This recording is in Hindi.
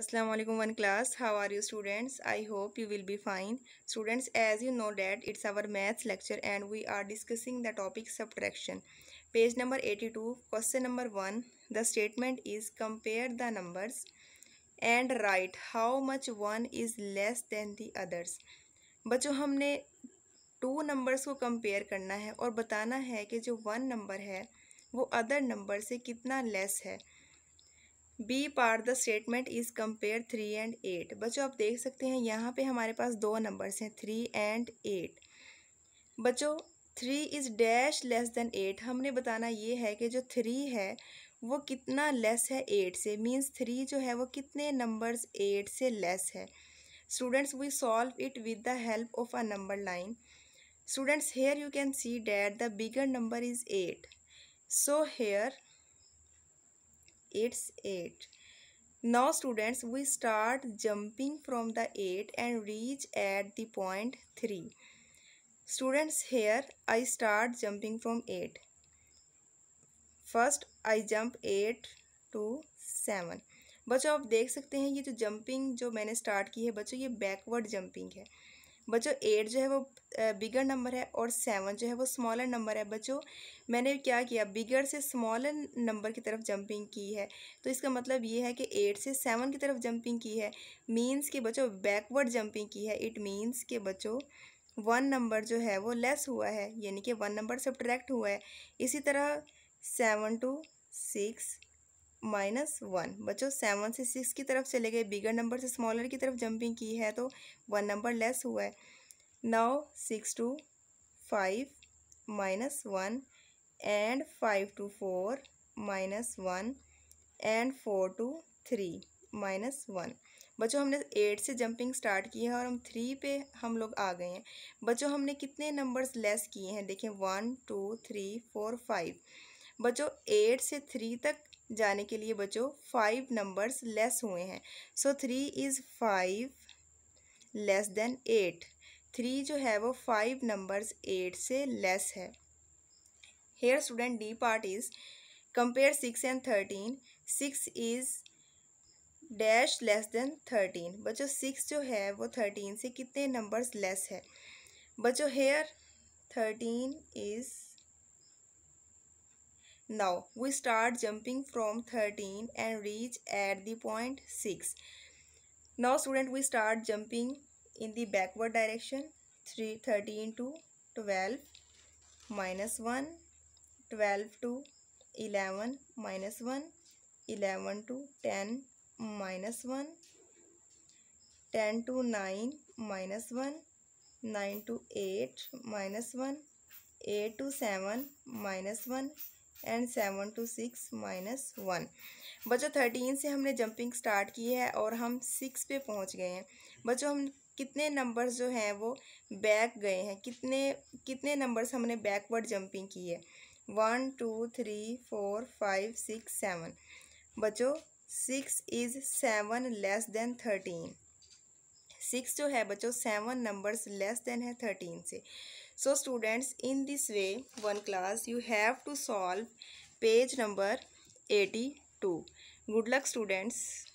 Aslam one class how are you students I hope you will be fine students as you know that it's our maths lecture and we are discussing the topic subtraction page number eighty two question number one the statement is compare the numbers and write how much one is less than the others बच्चों हमने टू नंबर्स को कम्पेयर करना है और बताना है कि जो वन नंबर है वो अदर नंबर से कितना लेस है B part the statement is compare three and eight बच्चों आप देख सकते हैं यहाँ पे हमारे पास दो नंबर्स हैं थ्री एंड एट बच्चों three is dash less than eight हमने बताना ये है कि जो थ्री है वो कितना लेस है एट से मींस थ्री जो है वो कितने नंबर्स एट से लेस है students we solve it with the help of a number line students here you can see that the bigger number is eight so here it's 8 now students we start jumping from the 8 and reach at the point 3 students here i start jumping from 8 first I jump eight to seven बच्चों आप देख सकते हैं ये जो जंपिंग जो मैंने स्टार्ट की है बच्चों ये बैकवर्ड जंपिंग है बच्चों एट जो है वो बिगर नंबर है और सेवन जो है वो स्मॉलर नंबर है बच्चों मैंने क्या किया बिगर से स्मॉलर नंबर की तरफ जंपिंग की है तो इसका मतलब ये है कि एट से सेवन की तरफ जंपिंग की है मीन्स के बच्चों बैकवर्ड जंपिंग की है इट मीन्स के बच्चों वन नंबर जो है वो लेस हुआ है यानी कि वन नंबर सब्ट्रैक्ट हुआ है इसी तरह seven to six minus one बच्चों सेवन से सिक्स की तरफ चले गए बिगर नंबर से स्मॉलर की तरफ जंपिंग की है तो वन नंबर लेस हुआ है नौ six to five minus one and five to four minus one and four to three minus one बच्चों हमने एट से जंपिंग स्टार्ट की है और हम थ्री पे हम लोग आ गए हैं बच्चों हमने कितने नंबर्स लेस किए हैं देखें one two three four five बच्चों एट से थ्री तक जाने के लिए बच्चों फाइव नंबर्स लेस हुए हैं so three is five less than eight three जो है वो फाइव नंबर्स एट से लेस है here student D part is compare six and thirteen six is dash less than thirteen बच्चों सिक्स जो है वो थर्टीन से कितने नंबर्स लेस है बच्चों here thirteen is Now we start jumping from 13 and reach at the point 6. Now student we start jumping in the backward direction 3, 13 to 12 minus 1, 12 to 11 minus 1, 11 to 10 minus 1, 10 to 9 minus 1, 9 to 8 minus 1, 8 to 7 minus 1, and seven to six minus one बच्चों थर्टीन से हमने जंपिंग स्टार्ट की है और हम सिक्स पे पहुंच गए हैं बच्चों हम कितने नंबर्स जो हैं वो बैक गए हैं कितने कितने नंबर्स हमने बैकवर्ड जंपिंग की है one two three four five six seven बच्चों six is seven less than thirteen six जो है बच्चों सेवन नंबर्स लेस देन है थर्टीन से so students in this way one class you have to solve page number 82 good luck students